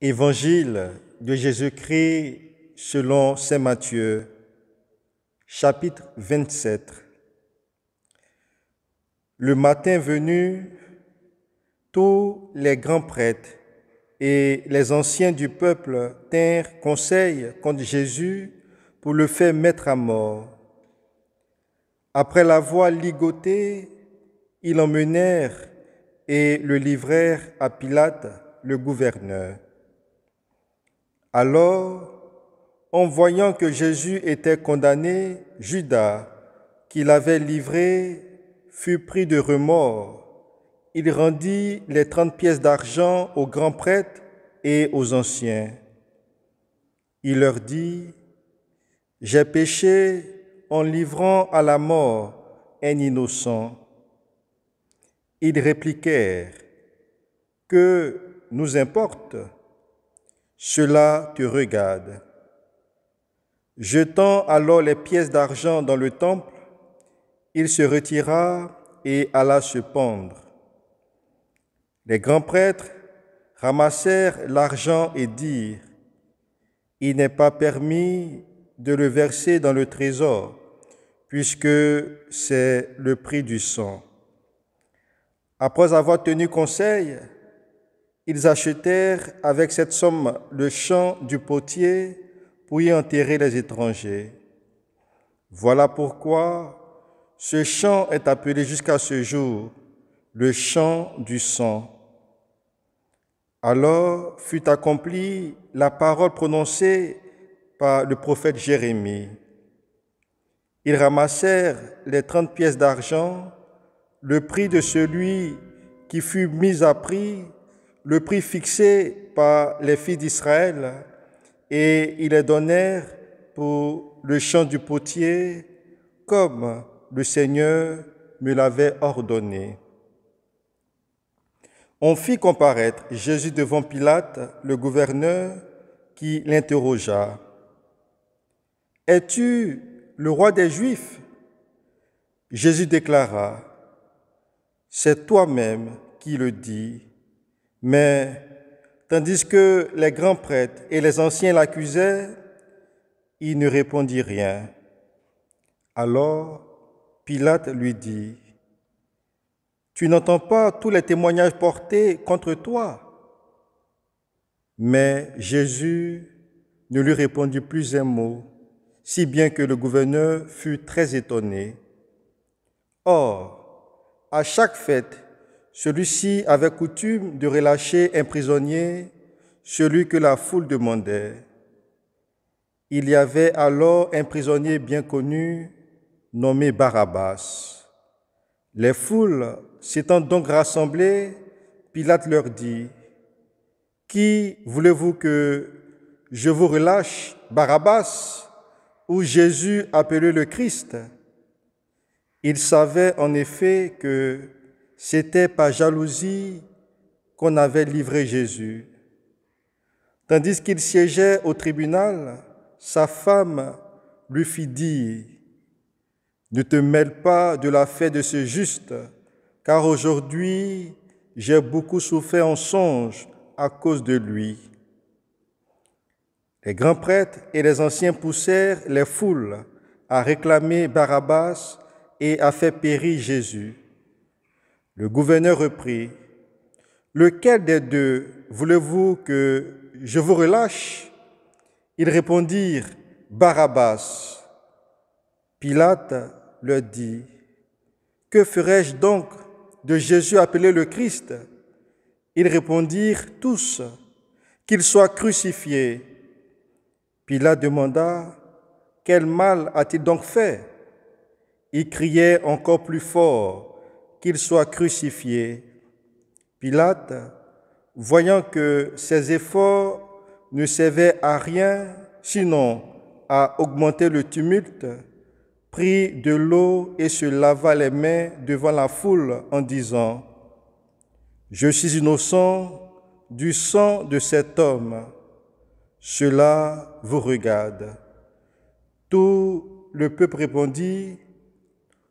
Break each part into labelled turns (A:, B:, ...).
A: Évangile de Jésus-Christ selon Saint Matthieu, chapitre 27. Le matin venu, tous les grands prêtres et les anciens du peuple tinrent conseil contre Jésus pour le faire mettre à mort. Après l'avoir ligoté, ils l'emmenèrent et le livrèrent à Pilate, le gouverneur. Alors, en voyant que Jésus était condamné, Judas, qui l'avait livré, fut pris de remords. Il rendit les trente pièces d'argent aux grands prêtres et aux anciens. Il leur dit, J'ai péché en livrant à la mort un innocent. Ils répliquèrent, Que nous importe cela te regarde. Jetant alors les pièces d'argent dans le temple, il se retira et alla se pendre. Les grands prêtres ramassèrent l'argent et dirent, Il n'est pas permis de le verser dans le trésor, puisque c'est le prix du sang. Après avoir tenu conseil, ils achetèrent avec cette somme le champ du potier pour y enterrer les étrangers. Voilà pourquoi ce champ est appelé jusqu'à ce jour le champ du sang. Alors fut accomplie la parole prononcée par le prophète Jérémie. Ils ramassèrent les trente pièces d'argent, le prix de celui qui fut mis à prix le prix fixé par les filles d'Israël, et ils les donnèrent pour le champ du potier, comme le Seigneur me l'avait ordonné. On fit comparaître Jésus devant Pilate, le gouverneur, qui l'interrogea. Es-tu le roi des Juifs Jésus déclara, C'est toi-même qui le dis mais tandis que les grands prêtres et les anciens l'accusaient, il ne répondit rien. Alors Pilate lui dit, Tu n'entends pas tous les témoignages portés contre toi. Mais Jésus ne lui répondit plus un mot, si bien que le gouverneur fut très étonné. Or, à chaque fête, celui-ci avait coutume de relâcher un prisonnier, celui que la foule demandait. Il y avait alors un prisonnier bien connu, nommé Barabbas. Les foules s'étant donc rassemblées, Pilate leur dit, Qui voulez-vous que je vous relâche, Barabbas ou Jésus appelé le Christ Il savait en effet que c'était par jalousie qu'on avait livré Jésus. Tandis qu'il siégeait au tribunal, sa femme lui fit dire, Ne te mêle pas de la fête de ce juste, car aujourd'hui j'ai beaucoup souffert en songe à cause de lui. Les grands prêtres et les anciens poussèrent les foules à réclamer Barabbas et à faire périr Jésus. Le gouverneur reprit, Lequel des deux voulez-vous que je vous relâche Ils répondirent, Barabbas. Pilate leur dit, Que ferais-je donc de Jésus appelé le Christ Ils répondirent tous, Qu'il soit crucifié. Pilate demanda, Quel mal a-t-il donc fait Ils criaient encore plus fort, qu'il soit crucifié. Pilate, voyant que ses efforts ne servaient à rien, sinon à augmenter le tumulte, prit de l'eau et se lava les mains devant la foule en disant, Je suis innocent du sang de cet homme, cela vous regarde. Tout le peuple répondit,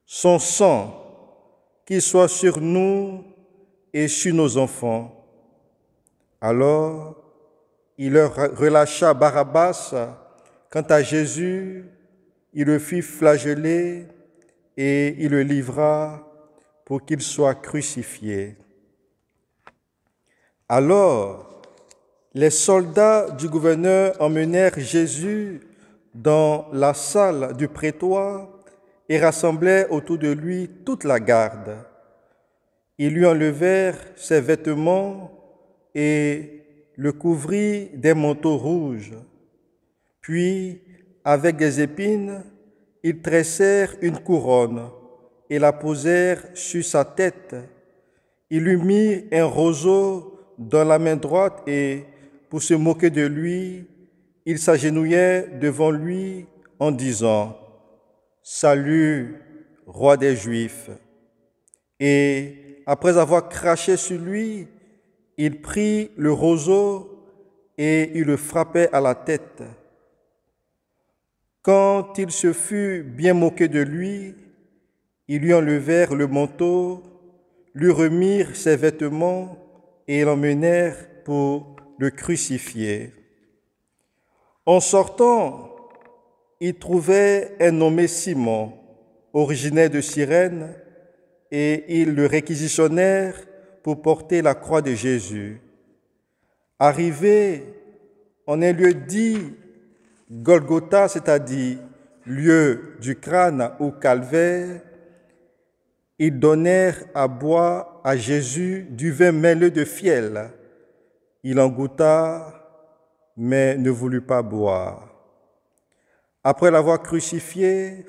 A: Son sang qu'il soit sur nous et sur nos enfants. Alors, il leur relâcha Barabbas. Quant à Jésus, il le fit flageller et il le livra pour qu'il soit crucifié. Alors, les soldats du gouverneur emmenèrent Jésus dans la salle du prétoire et rassemblèrent autour de lui toute la garde. Ils lui enlevèrent ses vêtements et le couvrit d'un manteaux rouges. Puis, avec des épines, ils tressèrent une couronne et la posèrent sur sa tête. Ils lui mirent un roseau dans la main droite et, pour se moquer de lui, ils s'agenouillaient devant lui en disant, Salut, roi des Juifs. Et après avoir craché sur lui, il prit le roseau et il le frappait à la tête. Quand il se fut bien moqué de lui, ils lui enlevèrent le manteau, lui remirent ses vêtements et l'emmenèrent pour le crucifier. En sortant, ils trouvait un nommé Simon, originaire de Cyrène, et ils le réquisitionnèrent pour porter la croix de Jésus. Arrivés en un lieu dit Golgotha, c'est-à-dire lieu du crâne ou calvaire, ils donnèrent à boire à Jésus du vin mêlé de fiel. Il en goûta, mais ne voulut pas boire. Après l'avoir crucifié,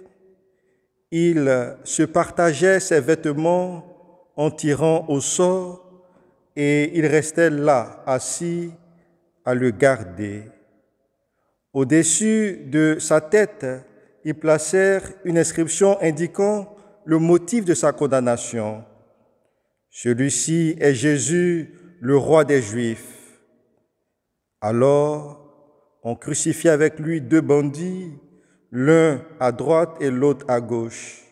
A: il se partageait ses vêtements en tirant au sort et il restait là, assis, à le garder. Au-dessus de sa tête, ils placèrent une inscription indiquant le motif de sa condamnation. Celui-ci est Jésus, le roi des Juifs. Alors, on crucifia avec lui deux bandits, l'un à droite et l'autre à gauche.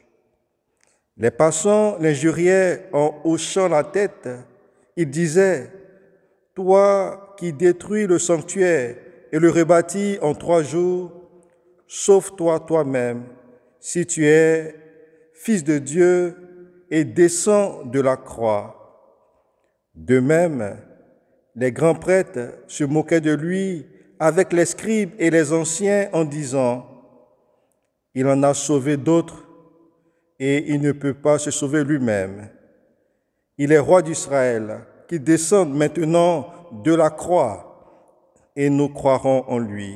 A: Les passants l'injuriaient en hochant la tête. Ils disaient, Toi qui détruis le sanctuaire et le rebâtis en trois jours, sauve-toi toi-même si tu es fils de Dieu et descends de la croix. De même, les grands prêtres se moquaient de lui avec les scribes et les anciens en disant, il en a sauvé d'autres et il ne peut pas se sauver lui-même. Il est roi d'Israël, qui descende maintenant de la croix, et nous croirons en lui.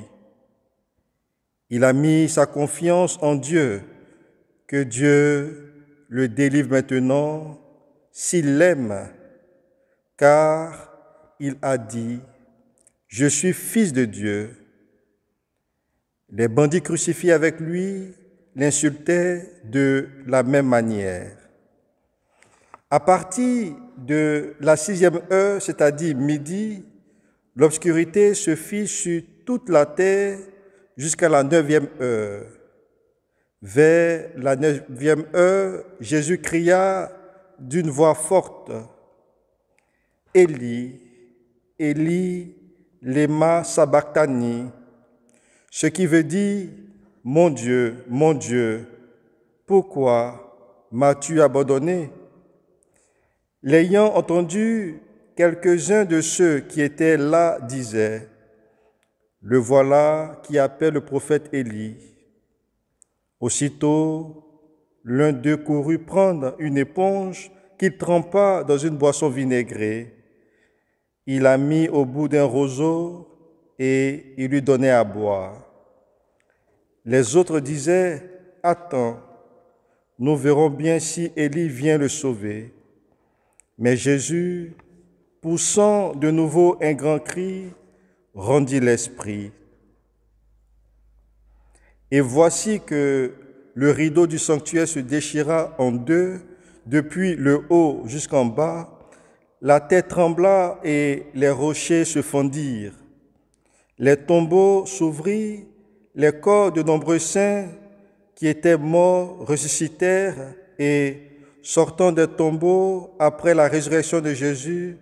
A: Il a mis sa confiance en Dieu, que Dieu le délivre maintenant s'il l'aime, car il a dit, je suis fils de Dieu, les bandits crucifiés avec lui l'insultaient de la même manière. À partir de la sixième heure, c'est-à-dire midi, l'obscurité se fit sur toute la terre jusqu'à la neuvième heure. Vers la neuvième heure, Jésus cria d'une voix forte, Élie, Élie, lema sabachthani, ce qui veut dire Mon Dieu, mon Dieu, pourquoi m'as-tu abandonné L'ayant entendu, quelques-uns de ceux qui étaient là disaient, Le voilà qui appelle le prophète Élie. Aussitôt, l'un d'eux courut prendre une éponge qu'il trempa dans une boisson vinaigrée. Il la mit au bout d'un roseau et il lui donnait à boire. Les autres disaient, Attends, nous verrons bien si Élie vient le sauver. Mais Jésus, poussant de nouveau un grand cri, rendit l'esprit. Et voici que le rideau du sanctuaire se déchira en deux, depuis le haut jusqu'en bas. La terre trembla et les rochers se fondirent. Les tombeaux s'ouvrirent, les corps de nombreux saints qui étaient morts ressuscitèrent et, sortant des tombeaux après la résurrection de Jésus,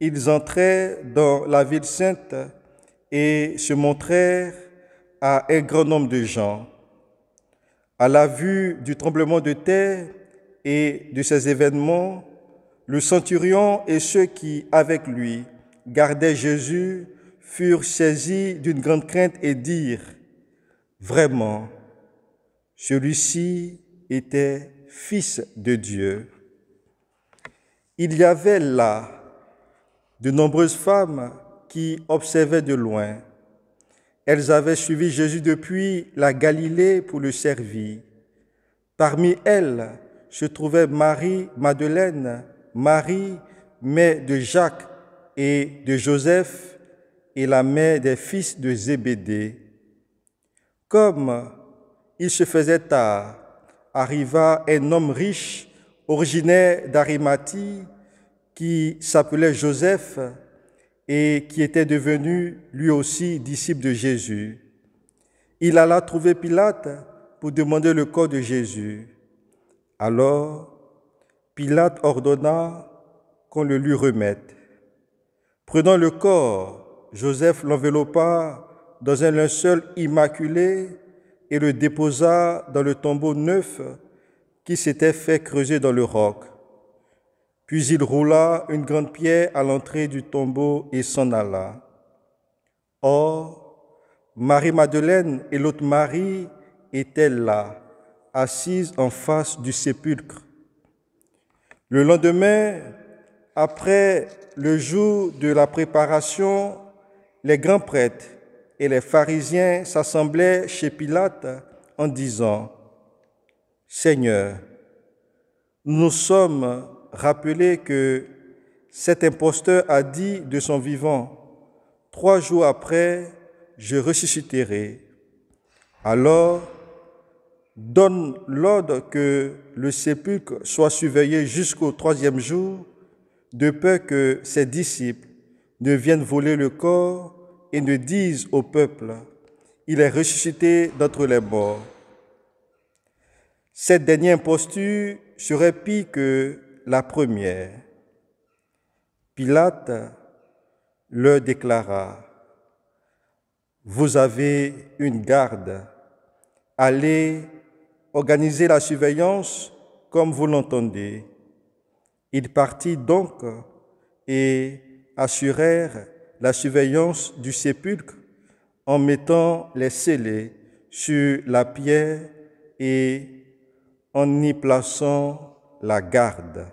A: ils entrèrent dans la ville sainte et se montrèrent à un grand nombre de gens. À la vue du tremblement de terre et de ces événements, le centurion et ceux qui, avec lui, gardaient Jésus furent saisis d'une grande crainte et dirent, vraiment, celui-ci était fils de Dieu. Il y avait là de nombreuses femmes qui observaient de loin. Elles avaient suivi Jésus depuis la Galilée pour le servir. Parmi elles se trouvaient Marie, Madeleine, Marie, mère de Jacques et de Joseph, et la mère des fils de Zébédée. Comme il se faisait tard, arriva un homme riche, originaire d'Arimathie, qui s'appelait Joseph et qui était devenu lui aussi disciple de Jésus. Il alla trouver Pilate pour demander le corps de Jésus. Alors, Pilate ordonna qu'on le lui remette. Prenant le corps, Joseph l'enveloppa dans un linceul immaculé et le déposa dans le tombeau neuf qui s'était fait creuser dans le roc. Puis il roula une grande pierre à l'entrée du tombeau et s'en alla. Or, Marie-Madeleine et l'autre Marie étaient là, assises en face du sépulcre. Le lendemain, après le jour de la préparation, les grands prêtres et les pharisiens s'assemblaient chez Pilate en disant, Seigneur, nous sommes rappelés que cet imposteur a dit de son vivant, Trois jours après, je ressusciterai. Alors, donne l'ordre que le sépulcre soit surveillé jusqu'au troisième jour, de peur que ses disciples ne viennent voler le corps et ne disent au peuple, il est ressuscité d'entre les morts. Cette dernière posture serait pire que la première. Pilate leur déclara, Vous avez une garde, allez organiser la surveillance comme vous l'entendez. Il partit donc et assurèrent la surveillance du sépulcre en mettant les scellés sur la pierre et en y plaçant la garde.